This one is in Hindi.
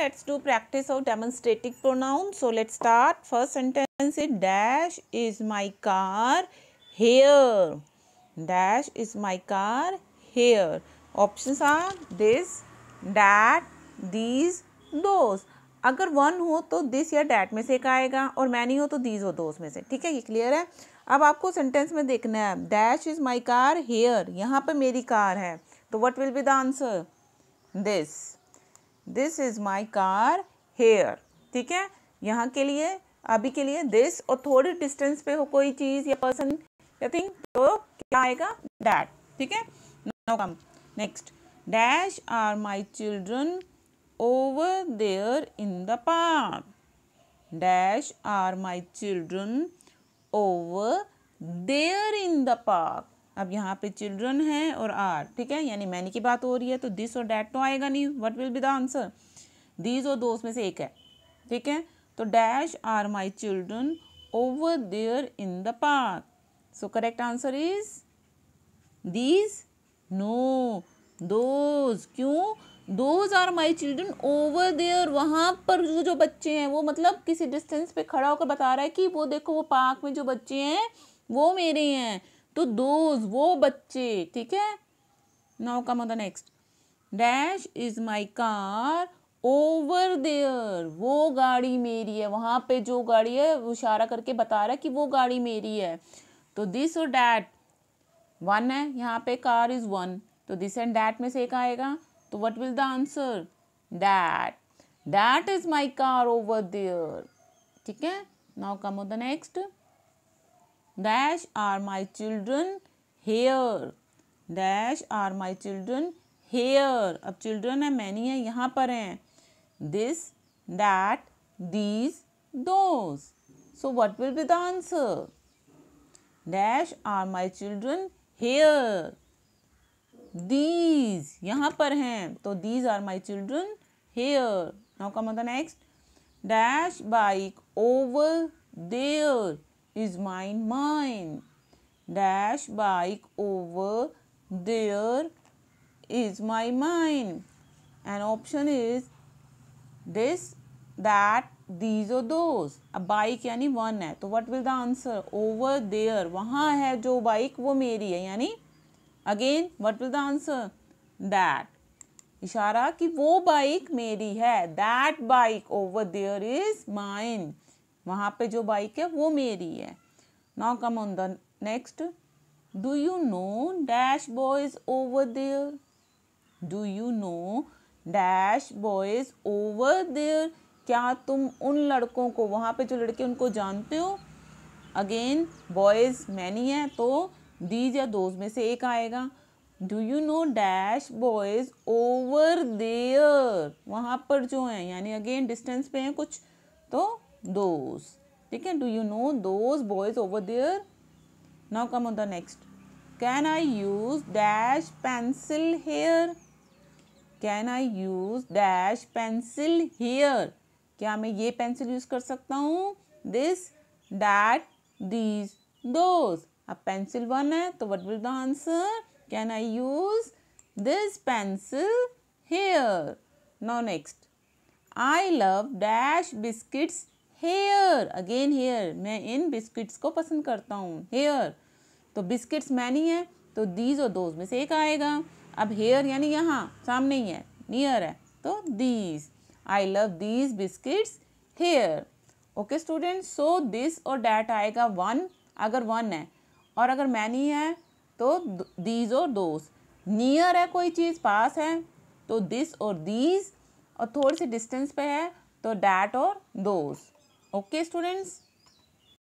let's do practice of demonstrative pronoun. So let's start. First sentence is dash is my car here. Dash is my car here. Options are this, that, these, those. अगर वन हो तो दिस या डैट में से एक आएगा और मैनी हो तो दीज हो दोज में से ठीक है ये क्लियर है अब आपको सेंटेंस में देखना है dash is my car here यहाँ पर मेरी कार है तो what will be the answer this this is my car here ठीक है यहाँ के लिए अभी के लिए दिस और थोड़ी डिस्टेंस पे हो कोई चीज़ या पर्सन या थिंग तो क्या आएगा डैट ठीक है no come next dash are my children over there in the park dash are my children over there in the park अब यहाँ पे चिल्ड्रन है और आर ठीक है यानी मैनी की बात हो रही है तो दिस और डैट तो आएगा नहीं what will be the answer these और दोस्त में से एक है ठीक है तो dash are my children over there in the park so correct answer is these no those क्यों those are my children over there वहाँ पर जो जो बच्चे हैं वो मतलब किसी डिस्टेंस पे खड़ा होकर बता रहा है कि वो देखो वो पार्क में जो बच्चे हैं वो मेरे हैं तो दोज वो बच्चे ठीक है now come on the next dash is my car over there वो गाड़ी मेरी है वहां पे जो गाड़ी है वो इशारा करके बता रहा है कि वो गाड़ी मेरी है तो दिस और डैट वन है यहाँ पे कार इज़ वन तो दिस एंड डैट में से एक आएगा तो what will the answer that that is my car over there ठीक है now come on the next dash are my children here dash are my children here अब children है many है यहाँ पर हैं this that these those so what will be the answer dash are my children here these यहाँ पर हैं तो these are my children here now come on the next dash bike over there is mine mine dash bike over there is my mine and option is this that these or those अब बाइक यानी वन है तो what will the answer over there वहाँ है जो बाइक वो मेरी है यानी again what will the answer that इशारा कि वो बाइक मेरी है that bike over there is mine वहाँ पे जो बाइक है वो मेरी है now come on the next do you know dash boys over there do you know dash boys over there क्या तुम उन लड़कों को वहाँ पे जो लड़के उनको जानते हो अगेन बॉयज़ मैनी है तो डीज या दोज में से एक आएगा do you know dash boys over there वहाँ पर जो हैं यानी अगेन डिस्टेंस पे हैं कुछ तो those ठीक है do you know those boys over there now come on the next can I use dash pencil here can I use dash pencil here क्या मैं ये पेंसिल यूज कर सकता हूँ दिस डैट दीज दोज अब पेंसिल वन है तो what will the answer can I use this pencil here no next I love dash biscuits here again here मैं इन बिस्किट्स को पसंद करता हूँ हेयर तो बिस्किट्स मैनी है तो दीज और दोज में से एक आएगा अब हेयर यानी यहाँ सामने ही है नियर है तो these I love these biscuits here okay student so this और डैट आएगा वन अगर वन है और अगर मैनी है तो दीज और दोज नियर है कोई चीज़ पास है तो दिस और दीज और थोड़ी सी डिस्टेंस पे है तो डैट और दोज okay students